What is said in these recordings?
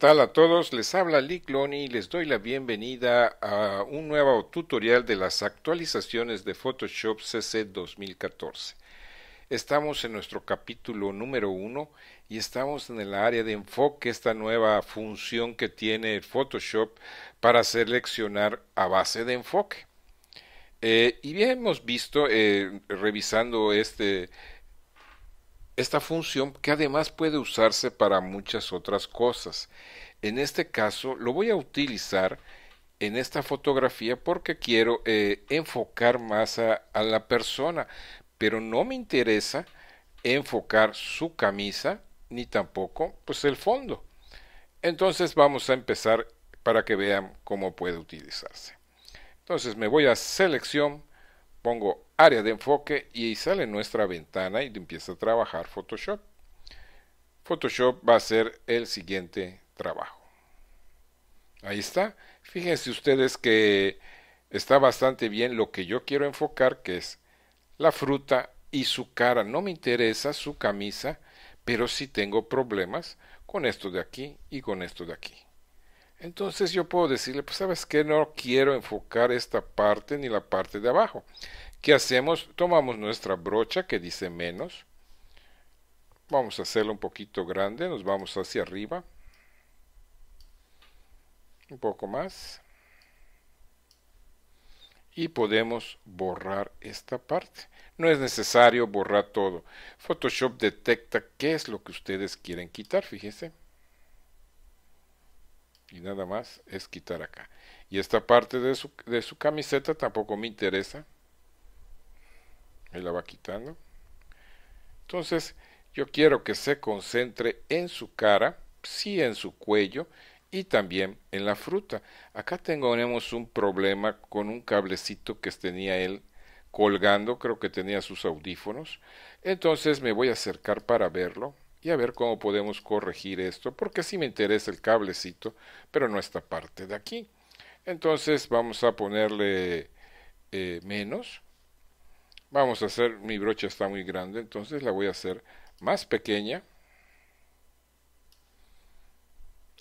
tal a todos? Les habla Lee y les doy la bienvenida a un nuevo tutorial de las actualizaciones de Photoshop CC 2014. Estamos en nuestro capítulo número 1 y estamos en el área de enfoque, esta nueva función que tiene Photoshop para seleccionar a base de enfoque. Eh, y bien hemos visto, eh, revisando este, esta función que además puede usarse para muchas otras cosas. En este caso lo voy a utilizar en esta fotografía porque quiero eh, enfocar más a, la persona, pero no me interesa enfocar su camisa ni tampoco pues el fondo. Entonces vamos a empezar para que vean cómo puede utilizarse. Entonces me voy a selección, pongo área de enfoque y sale nuestra ventana y empieza a trabajar Photoshop. Photoshop va a ser el siguiente trabajo. Ahí está. Fíjense ustedes que está bastante bien lo que yo quiero enfocar, que es la fruta y su cara. No me interesa su camisa, pero sí tengo problemas con esto de aquí y con esto de aquí. Entonces yo puedo decirle, pues sabes que no quiero enfocar esta parte ni la parte de abajo. ¿Qué hacemos? Tomamos nuestra brocha que dice menos. Vamos a hacerlo un poquito grande. Nos vamos hacia arriba. Un poco más. Y podemos borrar esta parte. No es necesario borrar todo. Photoshop detecta qué es lo que ustedes quieren quitar, fíjense. Y nada más es quitar acá. Y esta parte de su camiseta tampoco me interesa. Ahí la va quitando. Entonces, yo quiero que se concentre en su cara, sí en su cuello y también en la fruta. Acá tenemos un problema con un cablecito que tenía él colgando, creo que tenía sus audífonos. Entonces me voy a acercar para verlo y a ver cómo podemos corregir esto, porque sí me interesa el cablecito, pero no esta parte de aquí. Entonces vamos a ponerle eh, menos Vamos a hacer, mi brocha está muy grande, entonces la voy a hacer más pequeña.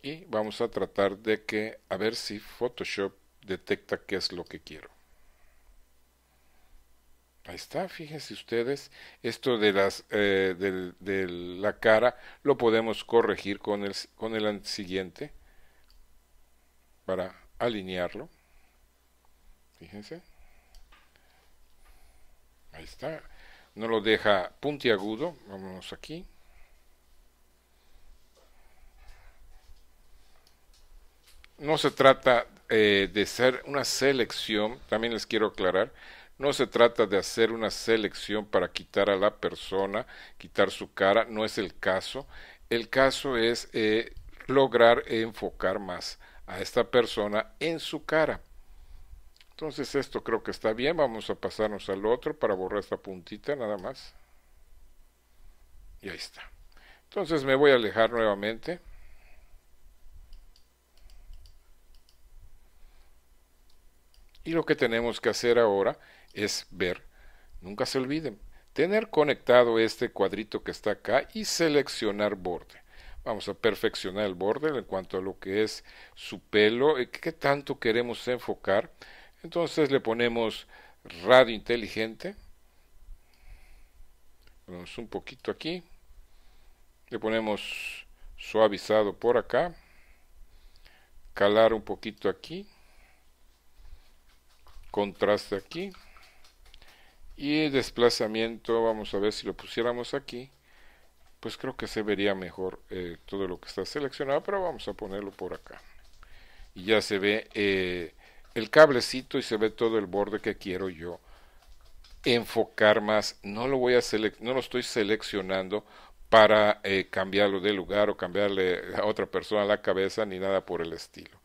Y vamos a tratar de que, a ver si Photoshop detecta qué es lo que quiero. Ahí está, fíjense ustedes, esto de, las, eh, la cara lo podemos corregir con el, con el siguiente para alinearlo. Fíjense. Ahí está. No lo deja puntiagudo. Vámonos aquí. No se trata eh, de hacer una selección, también les quiero aclarar, no se trata de hacer una selección para quitar a la persona, quitar su cara, no es el caso. El caso es eh, lograr enfocar más a esta persona en su cara. Entonces esto creo que está bien, vamos a pasarnos al otro para borrar esta puntita nada más. Y ahí está. Entonces me voy a alejar nuevamente. Y lo que tenemos que hacer ahora es ver, nunca se olviden, tener conectado este cuadrito que está acá y seleccionar borde. Vamos a perfeccionar el borde en cuanto a lo que es su pelo, eh, qué tanto queremos enfocar. Entonces le ponemos radio inteligente. Ponemos un poquito aquí. Le ponemos suavizado por acá. Calar un poquito aquí. Contraste aquí. Y desplazamiento, vamos a ver si lo pusiéramos aquí. Pues creo que se vería mejor eh, todo lo que está seleccionado, pero vamos a ponerlo por acá. Y ya se ve eh, el cablecito y se ve todo el borde que quiero yo enfocar más. No lo voy a no lo estoy seleccionando para eh, cambiarlo de lugar o cambiarle a otra persona la cabeza ni nada por el estilo.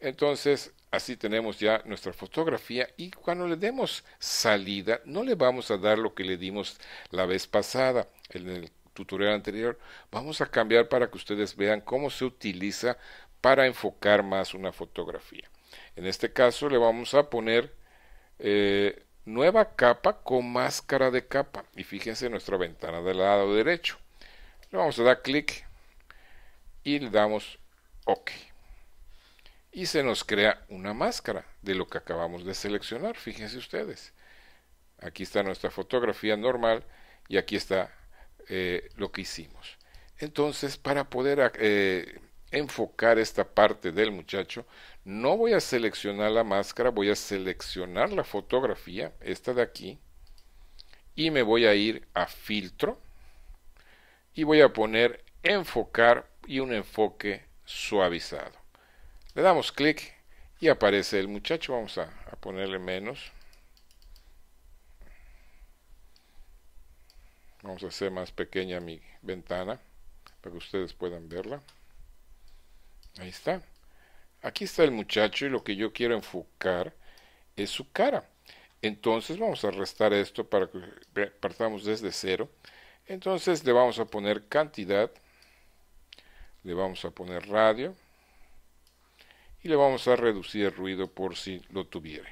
Entonces, así tenemos ya nuestra fotografía y cuando le demos salida, no le vamos a dar lo que le dimos la vez pasada en el tutorial anterior. Vamos a cambiar para que ustedes vean cómo se utiliza para enfocar más una fotografía. En este caso le vamos a poner eh, nueva capa con máscara de capa. Y fíjense en nuestra ventana del lado derecho. Le vamos a dar clic y le damos OK. Y se nos crea una máscara de lo que acabamos de seleccionar. Fíjense ustedes. Aquí está nuestra fotografía normal y aquí está eh, lo que hicimos. Entonces, para poder eh, enfocar esta parte del muchacho. No voy a seleccionar la máscara, voy a seleccionar la fotografía, esta de aquí, y me voy a ir a filtro y voy a poner enfocar y un enfoque suavizado. Le damos clic y aparece el muchacho. Vamos a, ponerle menos. Vamos a hacer más pequeña mi ventana para que ustedes puedan verla. Ahí está. Aquí está el muchacho y lo que yo quiero enfocar es su cara. Entonces vamos a restar esto para que partamos desde cero. Entonces le vamos a poner cantidad, le vamos a poner radio y le vamos a reducir el ruido por si lo tuviera.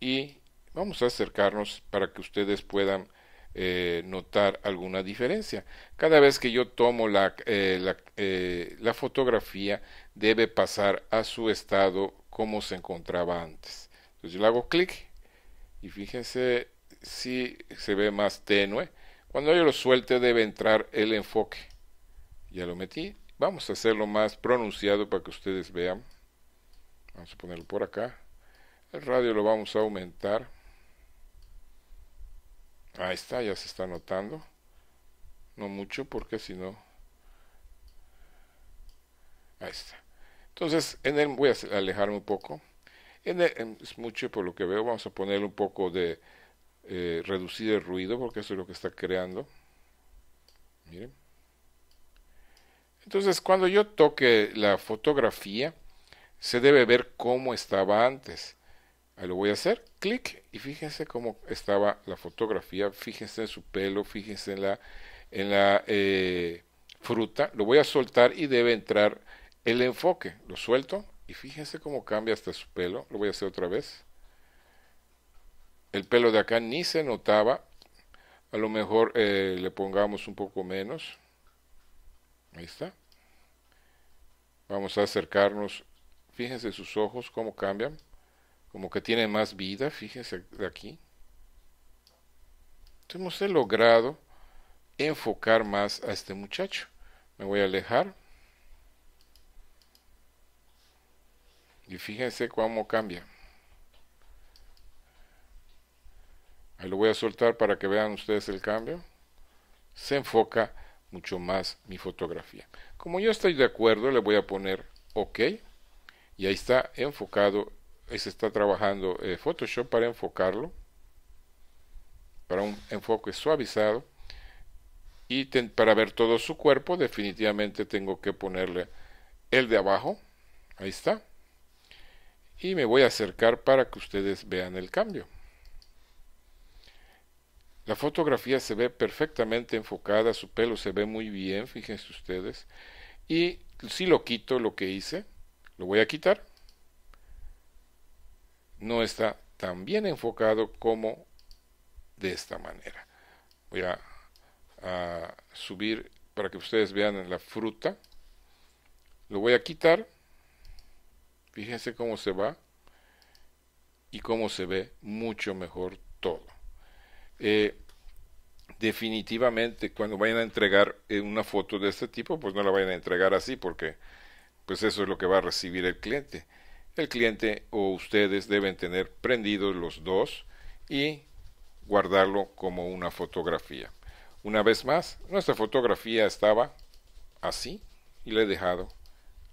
Y vamos a acercarnos para que ustedes puedan eh, notar alguna diferencia. Cada vez que yo tomo la, eh, la, eh, la fotografía debe pasar a su estado como se encontraba antes. Entonces yo le hago clic y fíjense si se ve más tenue. Cuando yo lo suelte debe entrar el enfoque. Ya lo metí. Vamos a hacerlo más pronunciado para que ustedes vean. Vamos a ponerlo por acá. El radio lo vamos a aumentar. Ahí está, ya se está notando. No mucho porque si no... Ahí está. Entonces, en el, voy a alejarme un poco. En es mucho por lo que veo. Vamos a poner un poco de eh, reducir el ruido porque eso es lo que está creando. Miren. Entonces, cuando yo toque la fotografía, se debe ver cómo estaba antes. Ahí lo voy a hacer, clic, y fíjense cómo estaba la fotografía, fíjense en su pelo, fíjense en la, en la eh, fruta. Lo voy a soltar y debe entrar el enfoque. Lo suelto y fíjense cómo cambia hasta su pelo. Lo voy a hacer otra vez. El pelo de acá ni se notaba. A lo mejor eh, le pongamos un poco menos. Ahí está. Vamos a acercarnos. Fíjense sus ojos, cómo cambian como que tiene más vida, fíjense de aquí. Entonces, hemos logrado enfocar más a este muchacho. Me voy a alejar. Y fíjense cómo cambia. Ahí lo voy a soltar para que vean ustedes el cambio. Se enfoca mucho más mi fotografía. Como yo estoy de acuerdo, le voy a poner OK. Y ahí está enfocado eh, se está trabajando eh, Photoshop para enfocarlo, para un enfoque suavizado. Y para ver todo su cuerpo, definitivamente tengo que ponerle el de abajo. Ahí está. Y me voy a acercar para que ustedes vean el cambio. La fotografía se ve perfectamente enfocada, su pelo se ve muy bien, fíjense ustedes. Y si lo quito, lo que hice, lo voy a quitar no está tan bien enfocado como de esta manera. Voy a, subir para que ustedes vean la fruta. Lo voy a quitar. Fíjense cómo se va y cómo se ve mucho mejor todo. Eh, definitivamente cuando vayan a entregar eh, una foto de este tipo, pues no la vayan a entregar así porque pues eso es lo que va a recibir el cliente el cliente o ustedes deben tener prendidos los dos y guardarlo como una fotografía. Una vez más, nuestra fotografía estaba así y la he dejado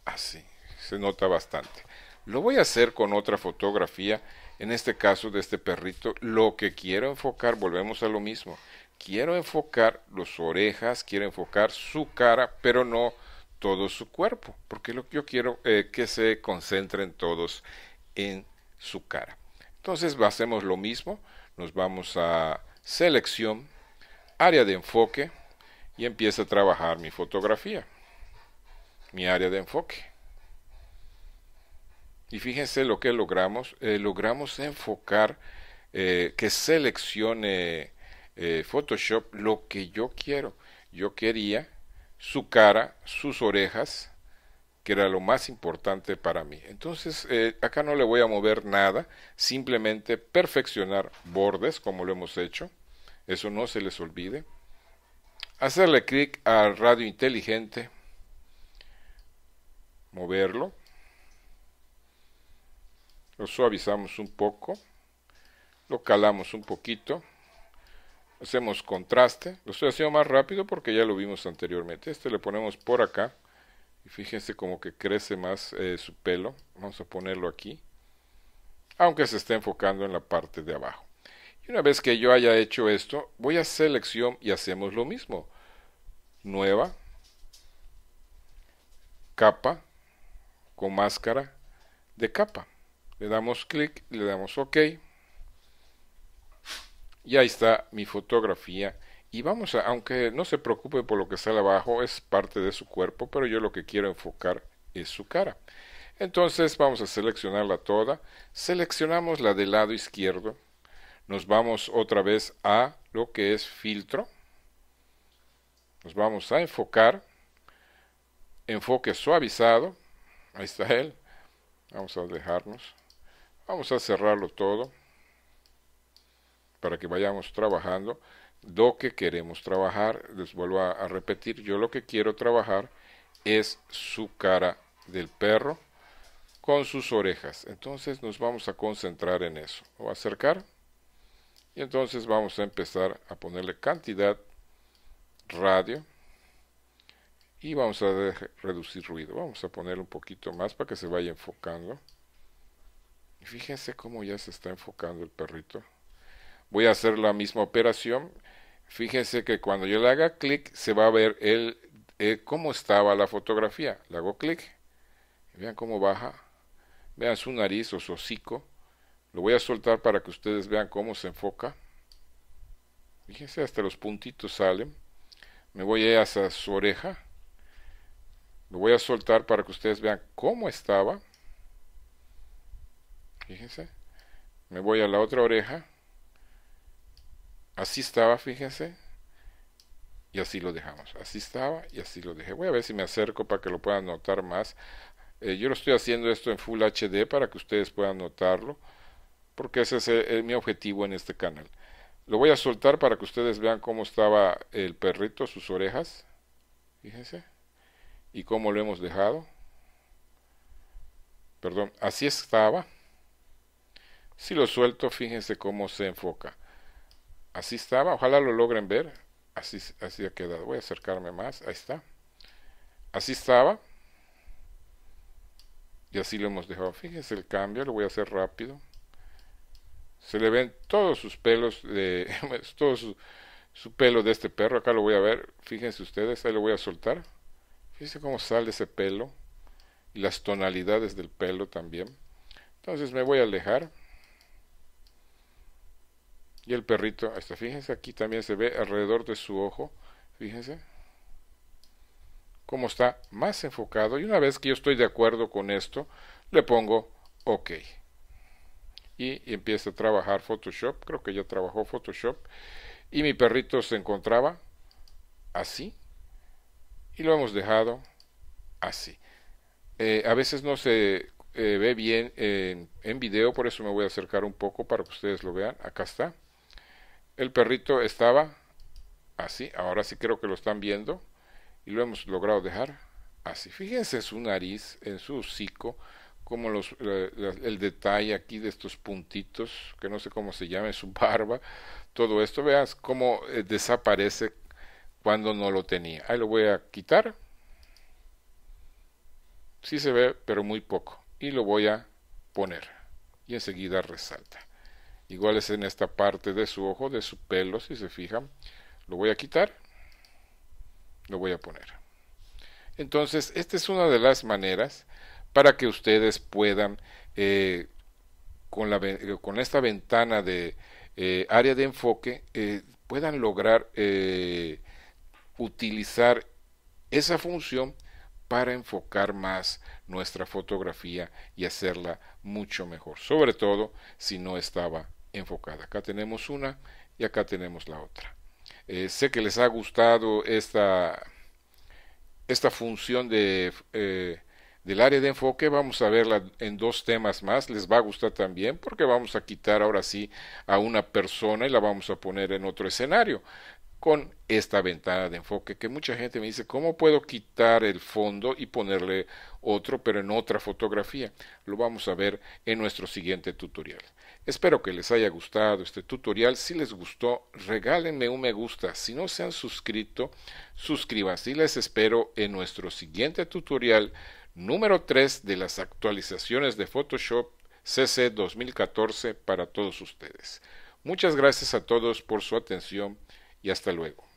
así. Se nota bastante. Lo voy a hacer con otra fotografía, en este caso de este perrito. Lo que quiero enfocar, volvemos a lo mismo. Quiero enfocar las orejas, quiero enfocar su cara, pero no todo su cuerpo, porque lo que yo quiero es eh, que se concentren todos en su cara. Entonces hacemos lo mismo, nos vamos a selección, área de enfoque y empieza a trabajar mi fotografía, mi área de enfoque. Y fíjense lo que logramos, eh, logramos enfocar eh, que seleccione Photoshop lo que yo quiero. Yo quería su cara, sus orejas, que era lo más importante para mí. Entonces, eh, acá no le voy a mover nada, simplemente perfeccionar bordes como lo hemos hecho, eso no se les olvide. Hacerle clic al radio inteligente, moverlo, lo suavizamos un poco, lo calamos un poquito, hacemos contraste, lo estoy haciendo más rápido porque ya lo vimos anteriormente, este le ponemos por acá y fíjense como que crece más eh, su pelo, vamos a ponerlo aquí, aunque se esté enfocando en la parte de abajo. Y una vez que yo haya hecho esto, voy a selección y hacemos lo mismo, nueva, capa, con máscara de capa, le damos clic, le damos ok, y ahí está mi fotografía. Y vamos a, aunque no se preocupe por lo que sale abajo, es parte de su cuerpo, pero yo lo que quiero enfocar es su cara. Entonces vamos a seleccionarla toda. Seleccionamos la del lado izquierdo. Nos vamos otra vez a lo que es filtro. Nos vamos a enfocar. Enfoque suavizado. Ahí está él. Vamos a dejarnos. Vamos a cerrarlo todo para que vayamos trabajando lo que queremos trabajar. Les vuelvo a, repetir, yo lo que quiero trabajar es su cara del perro con sus orejas. Entonces nos vamos a concentrar en eso. a acercar. Y entonces vamos a empezar a ponerle cantidad radio. Y vamos a reducir ruido. Vamos a poner un poquito más para que se vaya enfocando. fíjense cómo ya se está enfocando el perrito voy a hacer la misma operación. Fíjense que cuando yo le haga clic se va a ver el, eh, cómo estaba la fotografía. Le hago clic. Vean cómo baja. Vean su nariz o su hocico. Lo voy a soltar para que ustedes vean cómo se enfoca. Fíjense, hasta los puntitos salen. Me voy a ir hacia su oreja. Lo voy a soltar para que ustedes vean cómo estaba. Fíjense. Me voy a la otra oreja. Así estaba, fíjense. Y así lo dejamos. Así estaba y así lo dejé. Voy a ver si me acerco para que lo puedan notar más. Eh, yo lo estoy haciendo esto en Full HD para que ustedes puedan notarlo. Porque ese eh, es mi objetivo en este canal. Lo voy a soltar para que ustedes vean cómo estaba el perrito, sus orejas. Fíjense. Y cómo lo hemos dejado. Perdón, así estaba. Si lo suelto, fíjense cómo se enfoca así estaba, ojalá lo logren ver, así, así ha quedado, voy a acercarme más, ahí está, así estaba, y así lo hemos dejado, fíjense el cambio, lo voy a hacer rápido, se le ven todos sus pelos, de, todo su, su pelo de este perro, acá lo voy a ver, fíjense ustedes, ahí lo voy a soltar, fíjense cómo sale ese pelo, y las tonalidades del pelo también, entonces me voy a alejar, y el perrito, hasta fíjense aquí también se ve alrededor de su ojo, fíjense cómo está más enfocado. Y una vez que yo estoy de acuerdo con esto, le pongo OK. Y, empieza a trabajar Photoshop, creo que ya trabajó Photoshop. Y mi perrito se encontraba así. Y lo hemos dejado así. Eh, a veces no se eh, ve bien en video, por eso me voy a acercar un poco para que ustedes lo vean. Acá está el perrito estaba así, ahora sí creo que lo están viendo y lo hemos logrado dejar así. Fíjense su nariz, en su hocico, como el, detalle aquí de estos puntitos, que no sé cómo se llame su barba, todo esto, veas cómo eh, desaparece cuando no lo tenía. Ahí lo voy a quitar. Sí se ve, pero muy poco. Y lo voy a poner. Y enseguida resalta. Igual es en esta parte de su ojo, de su pelo, si se fijan. Lo voy a quitar. Lo voy a poner. Entonces, esta es una de las maneras para que ustedes puedan, eh, eh, con, esta ventana de eh, área de enfoque, puedan lograr utilizar esa función para enfocar más nuestra fotografía y hacerla mucho mejor, sobre todo si no estaba enfocada. Acá tenemos una y acá tenemos la otra. Eh, sé que les ha gustado esta, esta función de, eh, del área de enfoque. Vamos a verla en dos temas más. Les va a gustar también porque vamos a quitar ahora sí a una persona y la vamos a poner en otro escenario con esta ventana de enfoque que mucha gente me dice, ¿cómo puedo quitar el fondo y ponerle otro pero en otra fotografía? Lo vamos a ver en nuestro siguiente tutorial. Espero que les haya gustado este tutorial. Si les gustó, regálenme un me gusta. Si no se han suscrito, suscríbanse y les espero en nuestro siguiente tutorial número 3 de las actualizaciones de Photoshop CC 2014 para todos ustedes. Muchas gracias a todos por su atención y hasta luego.